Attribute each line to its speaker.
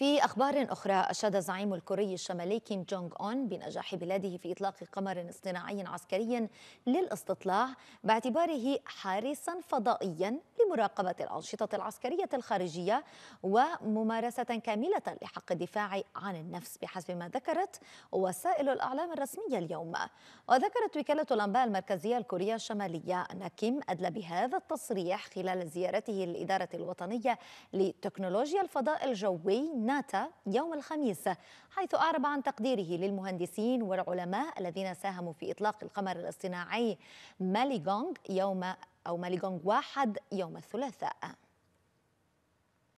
Speaker 1: في أخبار أخرى أشاد الزعيم الكوري الشمالي كيم جونغ أون بنجاح بلاده في إطلاق قمر اصطناعي عسكري للاستطلاع باعتباره حارسا فضائيا لمراقبة الأنشطة العسكرية الخارجية وممارسة كاملة لحق الدفاع عن النفس بحسب ما ذكرت وسائل الأعلام الرسمية اليوم وذكرت وكالة الأنباء المركزية الكورية الشمالية أن كيم أدلى بهذا التصريح خلال زيارته للإدارة الوطنية لتكنولوجيا الفضاء الجوي ناتا يوم الخميس حيث أعرب عن تقديره للمهندسين والعلماء الذين ساهموا في إطلاق القمر الاصطناعي ماليغونغ يوم أو ماليغونغ واحد يوم الثلاثاء